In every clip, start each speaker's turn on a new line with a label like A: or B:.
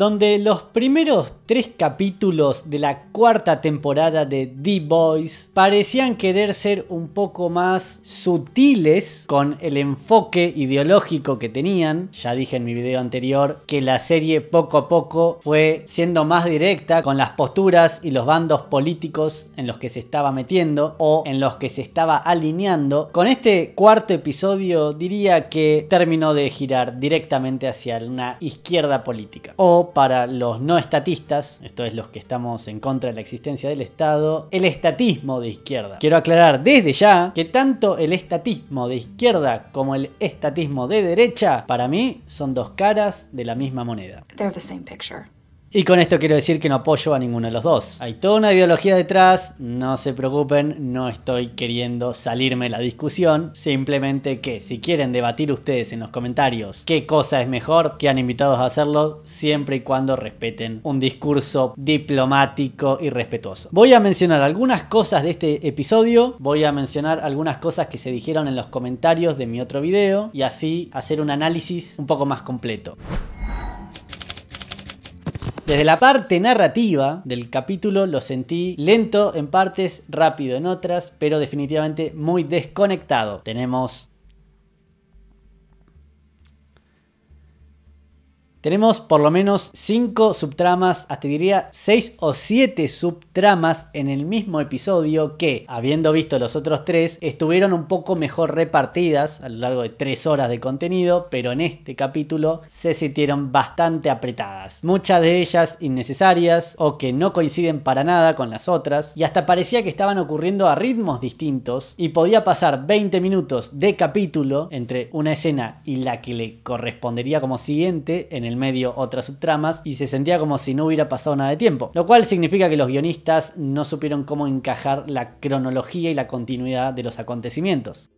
A: donde los primeros tres capítulos de la cuarta temporada de The Boys parecían querer ser un poco más sutiles con el enfoque ideológico que tenían. Ya dije en mi video anterior que la serie poco a poco fue siendo más directa con las posturas y los bandos políticos en los que se estaba metiendo o en los que se estaba alineando. Con este cuarto episodio diría que terminó de girar directamente hacia una izquierda política. O para los no estatistas, esto es los que estamos en contra de la existencia del Estado, el estatismo de izquierda. Quiero aclarar desde ya que tanto el estatismo de izquierda como el estatismo de derecha, para mí, son dos caras de la misma moneda. Y con esto quiero decir que no apoyo a ninguno de los dos. Hay toda una ideología detrás, no se preocupen, no estoy queriendo salirme de la discusión, simplemente que si quieren debatir ustedes en los comentarios qué cosa es mejor, que han invitados a hacerlo siempre y cuando respeten un discurso diplomático y respetuoso. Voy a mencionar algunas cosas de este episodio, voy a mencionar algunas cosas que se dijeron en los comentarios de mi otro video y así hacer un análisis un poco más completo. Desde la parte narrativa del capítulo lo sentí lento en partes, rápido en otras, pero definitivamente muy desconectado. Tenemos Tenemos por lo menos 5 subtramas, hasta diría 6 o 7 subtramas en el mismo episodio que, habiendo visto los otros 3, estuvieron un poco mejor repartidas a lo largo de 3 horas de contenido, pero en este capítulo se sintieron bastante apretadas. Muchas de ellas innecesarias o que no coinciden para nada con las otras y hasta parecía que estaban ocurriendo a ritmos distintos y podía pasar 20 minutos de capítulo entre una escena y la que le correspondería como siguiente en el el medio otras subtramas y se sentía como si no hubiera pasado nada de tiempo, lo cual significa que los guionistas no supieron cómo encajar la cronología y la continuidad de los acontecimientos.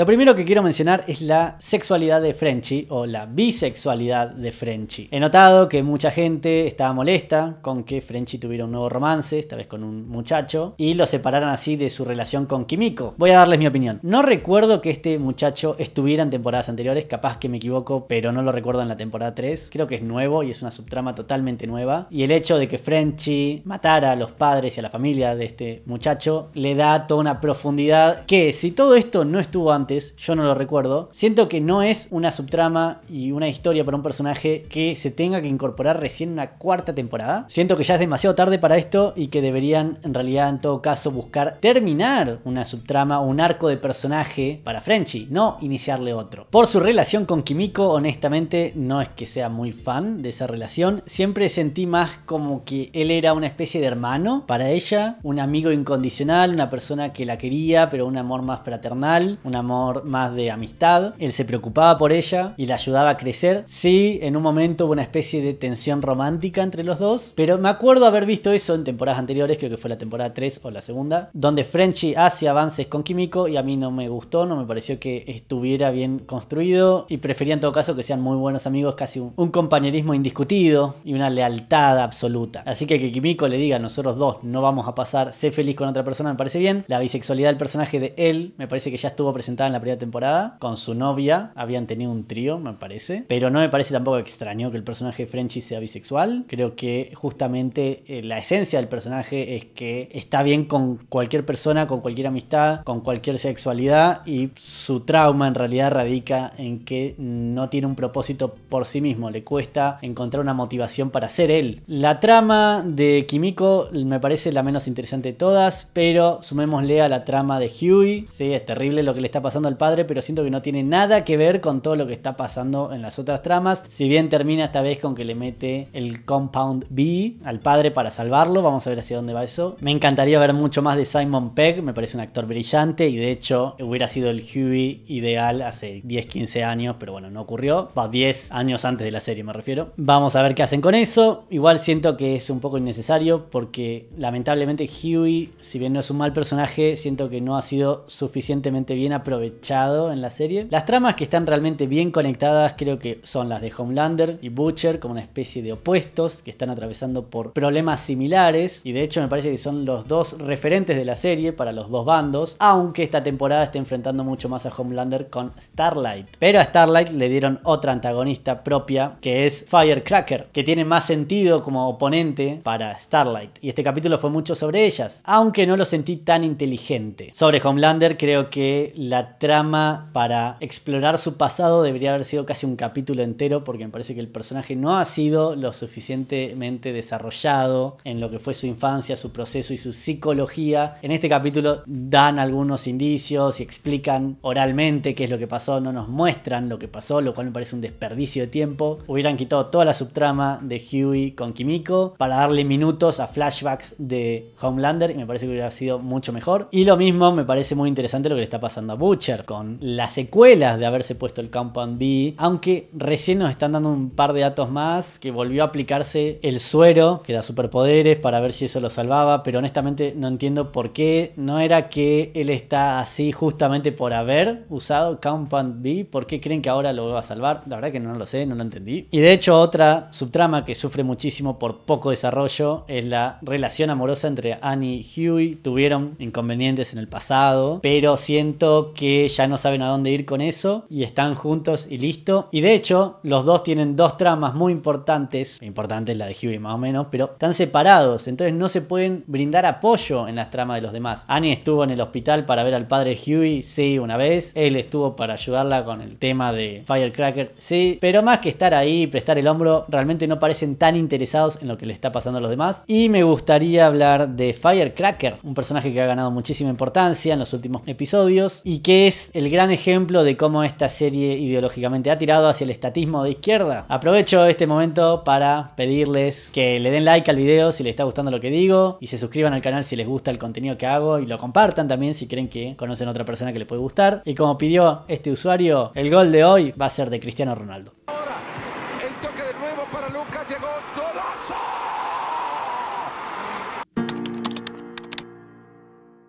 A: Lo primero que quiero mencionar es la sexualidad de Frenchy o la bisexualidad de Frenchy. He notado que mucha gente estaba molesta con que Frenchy tuviera un nuevo romance, esta vez con un muchacho, y lo separaran así de su relación con Kimiko. Voy a darles mi opinión. No recuerdo que este muchacho estuviera en temporadas anteriores, capaz que me equivoco, pero no lo recuerdo en la temporada 3. Creo que es nuevo y es una subtrama totalmente nueva. Y el hecho de que Frenchy matara a los padres y a la familia de este muchacho le da toda una profundidad que si todo esto no estuvo antes, yo no lo recuerdo, siento que no es una subtrama y una historia para un personaje que se tenga que incorporar recién en una cuarta temporada. Siento que ya es demasiado tarde para esto y que deberían en realidad en todo caso buscar terminar una subtrama o un arco de personaje para Frenchy, no iniciarle otro. Por su relación con Kimiko, honestamente no es que sea muy fan de esa relación, siempre sentí más como que él era una especie de hermano para ella, un amigo incondicional, una persona que la quería, pero un amor más fraternal, un amor más de amistad. Él se preocupaba por ella y la ayudaba a crecer. Sí, en un momento hubo una especie de tensión romántica entre los dos, pero me acuerdo haber visto eso en temporadas anteriores, creo que fue la temporada 3 o la segunda, donde Frenchy hace avances con Kimiko y a mí no me gustó, no me pareció que estuviera bien construido y prefería en todo caso que sean muy buenos amigos, casi un, compañerismo indiscutido y una lealtad absoluta. Así que que Kimiko le diga, nosotros dos no vamos a pasar, sé feliz con otra persona, me parece bien. La bisexualidad del personaje de él me parece que ya estuvo presentada en la primera temporada. Con su novia habían tenido un trío, me parece. Pero no me parece tampoco extraño que el personaje de Frenchy sea bisexual. Creo que justamente eh, la esencia del personaje es que está bien con cualquier persona, con cualquier amistad, con cualquier sexualidad y su trauma en realidad radica en que no tiene un propósito por sí mismo, le cuesta encontrar una motivación para ser él. La trama de Kimiko me parece la menos interesante de todas, pero sumémosle a la trama de Huey. Sí, es terrible lo que le está pasando pasando al padre, pero siento que no tiene nada que ver con todo lo que está pasando en las otras tramas. Si bien termina esta vez con que le mete el Compound B al padre para salvarlo, vamos a ver hacia dónde va eso. Me encantaría ver mucho más de Simon Pegg, me parece un actor brillante y de hecho hubiera sido el Huey ideal hace 10, 15 años, pero bueno, no ocurrió. Va, 10 años antes de la serie me refiero. Vamos a ver qué hacen con eso. Igual siento que es un poco innecesario porque lamentablemente Huey, si bien no es un mal personaje, siento que no ha sido suficientemente bien aprovechado en la serie. Las tramas que están realmente bien conectadas creo que son las de Homelander y Butcher como una especie de opuestos que están atravesando por problemas similares y de hecho me parece que son los dos referentes de la serie para los dos bandos, aunque esta temporada está enfrentando mucho más a Homelander con Starlight. Pero a Starlight le dieron otra antagonista propia que es Firecracker, que tiene más sentido como oponente para Starlight y este capítulo fue mucho sobre ellas, aunque no lo sentí tan inteligente. Sobre Homelander creo que la trama para explorar su pasado debería haber sido casi un capítulo entero porque me parece que el personaje no ha sido lo suficientemente desarrollado en lo que fue su infancia, su proceso y su psicología. En este capítulo dan algunos indicios y explican oralmente qué es lo que pasó, no nos muestran lo que pasó, lo cual me parece un desperdicio de tiempo. Hubieran quitado toda la subtrama de Huey con Kimiko para darle minutos a flashbacks de Homelander y me parece que hubiera sido mucho mejor. Y lo mismo me parece muy interesante lo que le está pasando a Butch con las secuelas de haberse puesto el Compound B, aunque recién nos están dando un par de datos más, que volvió a aplicarse el suero, que da superpoderes, para ver si eso lo salvaba, pero honestamente no entiendo por qué, no era que él está así justamente por haber usado Compound B, ¿por qué creen que ahora lo va a salvar? La verdad que no lo sé, no lo entendí. Y de hecho otra subtrama que sufre muchísimo por poco desarrollo es la relación amorosa entre Annie y Huey, tuvieron inconvenientes en el pasado, pero siento que ya no saben a dónde ir con eso y están juntos y listo. Y de hecho, los dos tienen dos tramas muy importantes, importante es la de Huey más o menos, pero están separados, entonces no se pueden brindar apoyo en las tramas de los demás. Annie estuvo en el hospital para ver al padre Huey, sí, una vez. Él estuvo para ayudarla con el tema de Firecracker, sí, pero más que estar ahí y prestar el hombro, realmente no parecen tan interesados en lo que le está pasando a los demás. Y me gustaría hablar de Firecracker, un personaje que ha ganado muchísima importancia en los últimos episodios y que es el gran ejemplo de cómo esta serie ideológicamente ha tirado hacia el estatismo de izquierda. Aprovecho este momento para pedirles que le den like al video si les está gustando lo que digo y se suscriban al canal si les gusta el contenido que hago y lo compartan también si creen que conocen a otra persona que le puede gustar. Y como pidió este usuario, el gol de hoy va a ser de Cristiano Ronaldo.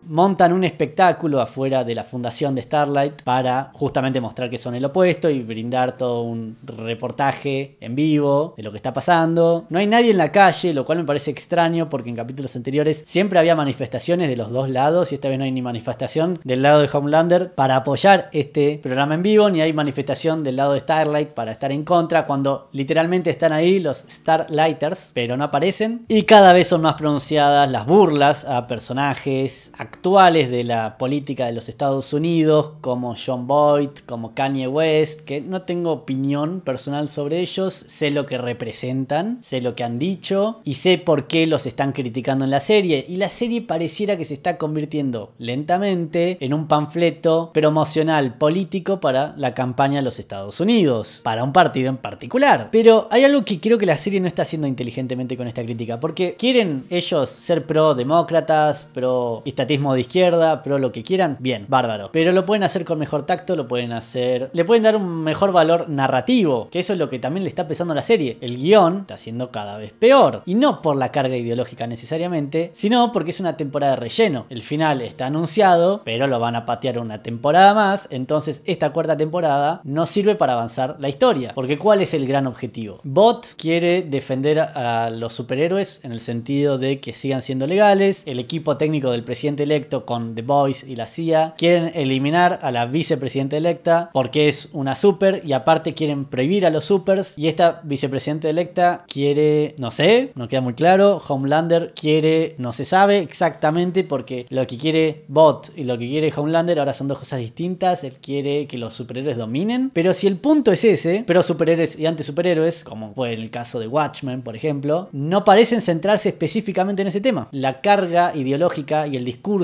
A: montan un espectáculo afuera de la fundación de Starlight para justamente mostrar que son el opuesto y brindar todo un reportaje en vivo de lo que está pasando. No hay nadie en la calle, lo cual me parece extraño porque en capítulos anteriores siempre había manifestaciones de los dos lados y esta vez no hay ni manifestación del lado de Homelander para apoyar este programa en vivo, ni hay manifestación del lado de Starlight para estar en contra cuando literalmente están ahí los Starlighters, pero no aparecen. Y cada vez son más pronunciadas las burlas a personajes, a actuales de la política de los Estados Unidos, como John Boyd, como Kanye West, que no tengo opinión personal sobre ellos, sé lo que representan, sé lo que han dicho y sé por qué los están criticando en la serie. Y la serie pareciera que se está convirtiendo lentamente en un panfleto promocional político para la campaña de los Estados Unidos, para un partido en particular. Pero hay algo que creo que la serie no está haciendo inteligentemente con esta crítica, porque quieren ellos ser pro demócratas, pro estatistas de izquierda, pero lo que quieran, bien, bárbaro. Pero lo pueden hacer con mejor tacto, lo pueden hacer. Le pueden dar un mejor valor narrativo, que eso es lo que también le está pesando a la serie. El guión está siendo cada vez peor. Y no por la carga ideológica necesariamente, sino porque es una temporada de relleno. El final está anunciado, pero lo van a patear una temporada más. Entonces, esta cuarta temporada no sirve para avanzar la historia. Porque, ¿cuál es el gran objetivo? Bot quiere defender a los superhéroes en el sentido de que sigan siendo legales. El equipo técnico del presidente con The Boys y la CIA. Quieren eliminar a la vicepresidenta electa porque es una super y aparte quieren prohibir a los supers. Y esta vicepresidenta electa quiere, no sé, no queda muy claro. Homelander quiere, no se sabe exactamente porque lo que quiere Bot y lo que quiere Homelander ahora son dos cosas distintas. Él quiere que los superhéroes dominen. Pero si el punto es ese, pero superhéroes y superhéroes como fue el caso de Watchmen, por ejemplo, no parecen centrarse específicamente en ese tema. La carga ideológica y el discurso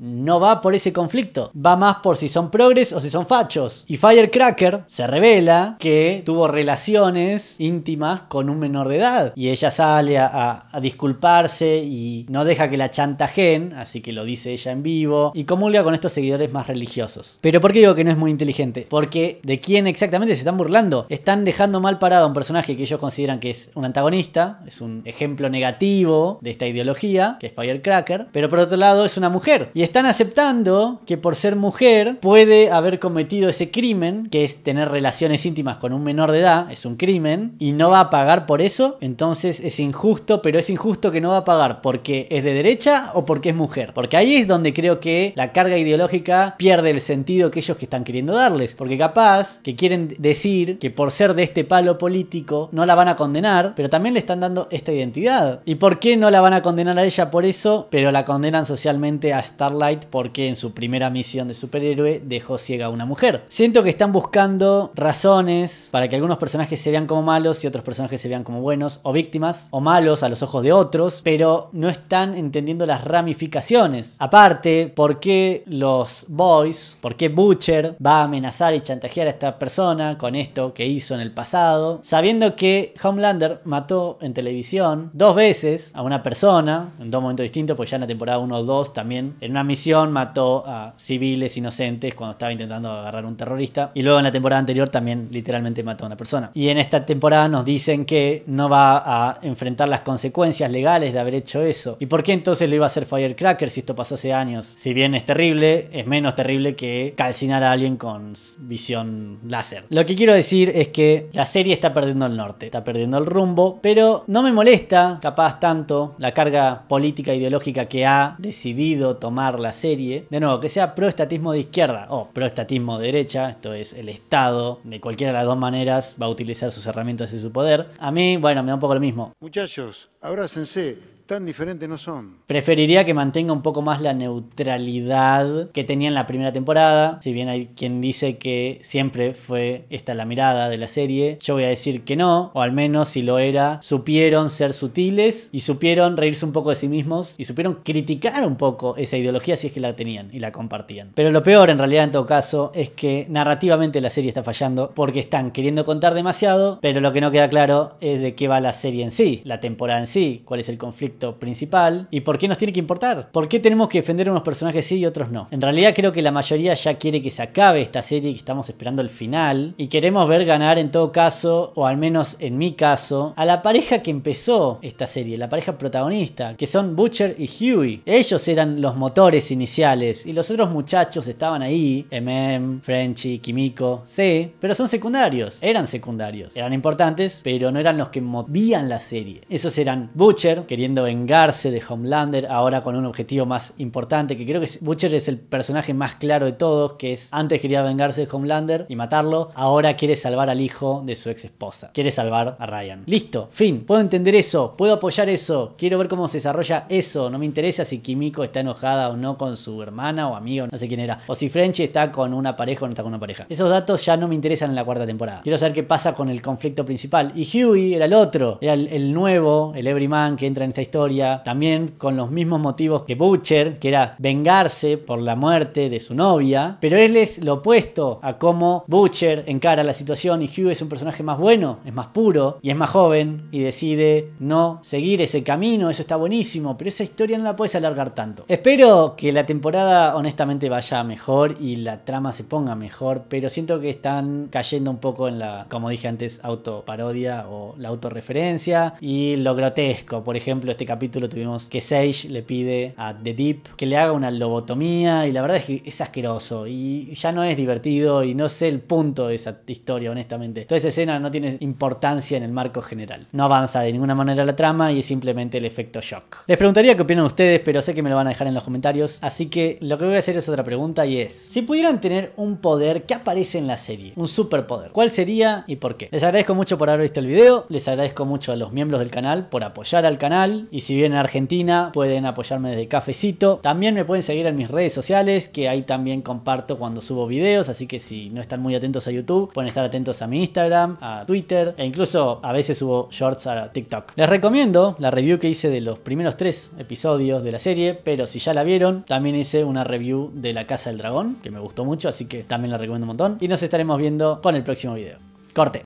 A: no va por ese conflicto, va más por si son progres o si son fachos. Y Firecracker se revela que tuvo relaciones íntimas con un menor de edad y ella sale a, disculparse y no deja que la chantajen, así que lo dice ella en vivo y comulga con estos seguidores más religiosos. Pero ¿por qué digo que no es muy inteligente? Porque de quién exactamente se están burlando. Están dejando mal parado a un personaje que ellos consideran que es un antagonista, es un ejemplo negativo de esta ideología, que es Firecracker, pero por otro lado es una mujer y están aceptando que por ser mujer puede haber cometido ese crimen, que es tener relaciones íntimas con un menor de edad, es un crimen, y no va a pagar por eso, entonces es injusto, pero es injusto que no va a pagar porque es de derecha o porque es mujer. Porque ahí es donde creo que la carga ideológica pierde el sentido que ellos que están queriendo darles. Porque capaz que quieren decir que por ser de este palo político no la van a condenar, pero también le están dando esta identidad. ¿Y por qué no la van a condenar a ella por eso, pero la condenan socialmente a Starlight porque en su primera misión de superhéroe dejó ciega a una mujer. Siento que están buscando razones para que algunos personajes se vean como malos y otros personajes se vean como buenos o víctimas o malos a los ojos de otros, pero no están entendiendo las ramificaciones. Aparte, ¿por qué los boys, por qué Butcher va a amenazar y chantajear a esta persona con esto que hizo en el pasado, sabiendo que Homelander mató en televisión dos veces a una persona en dos momentos distintos, pues ya en la temporada 1 o 2 también en una misión mató a civiles inocentes cuando estaba intentando agarrar a un terrorista. Y luego en la temporada anterior también literalmente mató a una persona. Y en esta temporada nos dicen que no va a enfrentar las consecuencias legales de haber hecho eso. ¿Y por qué entonces le iba a hacer Firecracker si esto pasó hace años? Si bien es terrible, es menos terrible que calcinar a alguien con visión láser. Lo que quiero decir es que la serie está perdiendo el norte, está perdiendo el rumbo, pero no me molesta capaz tanto la carga política e ideológica que ha decidido tomar la serie. De nuevo, que sea proestatismo de izquierda o oh, proestatismo de derecha, esto es el Estado, de cualquiera de las dos maneras va a utilizar sus herramientas y su poder. A mí, bueno, me da un poco lo mismo. Muchachos, abrácense tan diferentes no son. Preferiría que mantenga un poco más la neutralidad que tenía en la primera temporada. Si bien hay quien dice que siempre fue esta la mirada de la serie, yo voy a decir que no, o al menos si lo era, supieron ser sutiles y supieron reírse un poco de sí mismos y supieron criticar un poco esa ideología si es que la tenían y la compartían. Pero lo peor en realidad en todo caso es que narrativamente la serie está fallando porque están queriendo contar demasiado, pero lo que no queda claro es de qué va la serie en sí, la temporada en sí, cuál es el conflicto principal y por qué nos tiene que importar. ¿Por qué tenemos que defender a unos personajes sí y otros no? En realidad creo que la mayoría ya quiere que se acabe esta serie que estamos esperando el final y queremos ver ganar en todo caso, o al menos en mi caso, a la pareja que empezó esta serie, la pareja protagonista, que son Butcher y Huey. Ellos eran los motores iniciales y los otros muchachos estaban ahí, MM, Frenchy, Kimiko, C, pero son secundarios, eran secundarios, eran importantes, pero no eran los que movían la serie. Esos eran Butcher, queriendo vengarse de Homelander, ahora con un objetivo más importante, que creo que Butcher es el personaje más claro de todos, que es antes quería vengarse de Homelander y matarlo, ahora quiere salvar al hijo de su ex esposa, quiere salvar a Ryan. Listo, fin, puedo entender eso, puedo apoyar eso, quiero ver cómo se desarrolla eso, no me interesa si Kimiko está enojada o no con su hermana o amigo, no sé quién era, o si French está con una pareja o no está con una pareja. Esos datos ya no me interesan en la cuarta temporada. Quiero saber qué pasa con el conflicto principal. Y Huey era el otro, era el, nuevo, el Everyman que entra en esta historia historia, también con los mismos motivos que Butcher, que era vengarse por la muerte de su novia, pero él es lo opuesto a cómo Butcher encara la situación y Hugh es un personaje más bueno, es más puro y es más joven y decide no seguir ese camino, eso está buenísimo, pero esa historia no la puedes alargar tanto. Espero que la temporada honestamente vaya mejor y la trama se ponga mejor, pero siento que están cayendo un poco en la, como dije antes, autoparodia o la autorreferencia y lo grotesco, por ejemplo, este capítulo tuvimos que Sage le pide a The Deep que le haga una lobotomía y la verdad es que es asqueroso y ya no es divertido y no sé el punto de esa historia honestamente. Toda esa escena no tiene importancia en el marco general. No avanza de ninguna manera la trama y es simplemente el efecto shock. Les preguntaría qué opinan ustedes, pero sé que me lo van a dejar en los comentarios, así que lo que voy a hacer es otra pregunta y es, si pudieran tener un poder que aparece en la serie, un superpoder, ¿cuál sería y por qué? Les agradezco mucho por haber visto el video, les agradezco mucho a los miembros del canal por apoyar al canal, y si vienen a Argentina, pueden apoyarme desde Cafecito. También me pueden seguir en mis redes sociales, que ahí también comparto cuando subo videos. Así que si no están muy atentos a YouTube, pueden estar atentos a mi Instagram, a Twitter e incluso a veces subo shorts a TikTok. Les recomiendo la review que hice de los primeros tres episodios de la serie, pero si ya la vieron, también hice una review de La Casa del Dragón, que me gustó mucho, así que también la recomiendo un montón. Y nos estaremos viendo con el próximo video. Corte.